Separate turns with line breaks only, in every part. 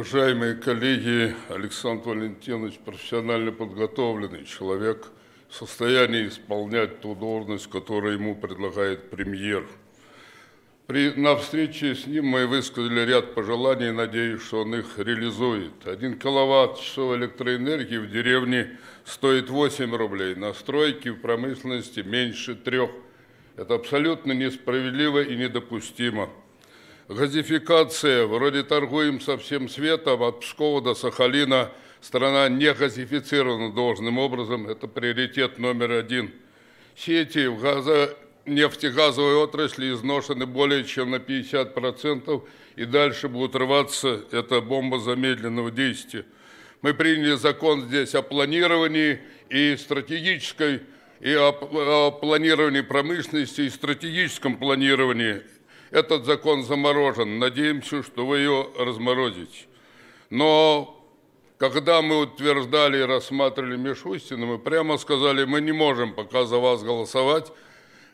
Уважаемые коллеги, Александр Валентинович профессионально подготовленный человек, в состоянии исполнять ту должность, которую ему предлагает премьер. При, на встрече с ним мы высказали ряд пожеланий, надеюсь, что он их реализует. Один киловатт-часов электроэнергии в деревне стоит 8 рублей, на стройке в промышленности меньше трех. Это абсолютно несправедливо и недопустимо газификация. Вроде торгуем со всем светом, от Пскова до Сахалина. Страна не газифицирована должным образом. Это приоритет номер один. Сети в газо нефтегазовой отрасли изношены более чем на 50% и дальше будут рваться. Это бомба замедленного действия. Мы приняли закон здесь о планировании и стратегической, и о, о планировании промышленности, и стратегическом планировании. Этот закон заморожен. Надеемся, что вы ее разморозите. Но когда мы утверждали и рассматривали Мишустина, мы прямо сказали, мы не можем пока за вас голосовать.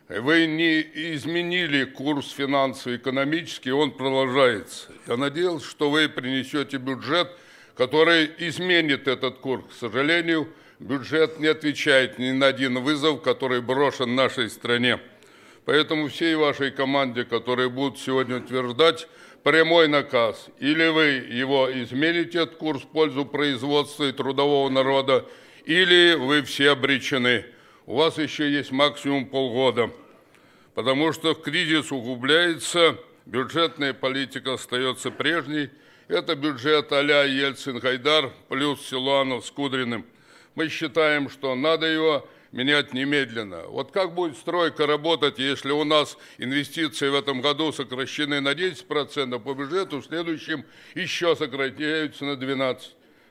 Вы не изменили курс финансово-экономический, он продолжается. Я надеялся, что вы принесете бюджет, который изменит этот курс. К сожалению, бюджет не отвечает ни на один вызов, который брошен нашей стране. Поэтому всей вашей команде, которые будут сегодня утверждать, прямой наказ. Или вы его измените, от курс в пользу производства и трудового народа, или вы все обречены. У вас еще есть максимум полгода, потому что кризис углубляется, бюджетная политика остается прежней. Это бюджет а-ля Ельцин-Гайдар плюс Силуанов с Кудриным. Мы считаем, что надо его менять немедленно. Вот как будет стройка работать, если у нас инвестиции в этом году сокращены на 10%, по бюджету в следующем еще сокращаются на 12%.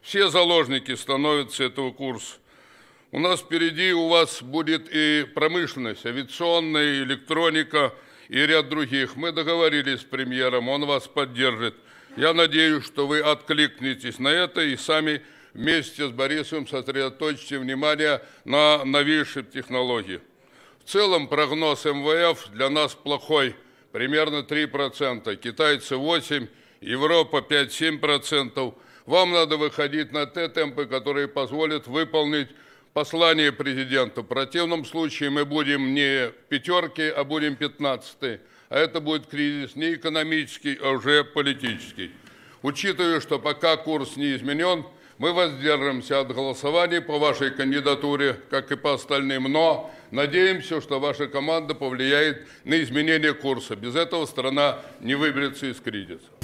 Все заложники становятся этого курса. У нас впереди у вас будет и промышленность, авиационная, электроника и ряд других. Мы договорились с премьером, он вас поддержит. Я надеюсь, что вы откликнетесь на это и сами вместе с Борисовым сосредоточьте внимание на новейшей технологии. В целом прогноз МВФ для нас плохой, примерно 3%, китайцы 8%, Европа 5-7%. Вам надо выходить на те темпы, которые позволят выполнить послание президента. В противном случае мы будем не пятерки, а будем пятнадцатые. А это будет кризис не экономический, а уже политический. Учитывая, что пока курс не изменен, мы воздержимся от голосования по вашей кандидатуре, как и по остальным, но надеемся, что ваша команда повлияет на изменение курса. Без этого страна не выберется из кризиса.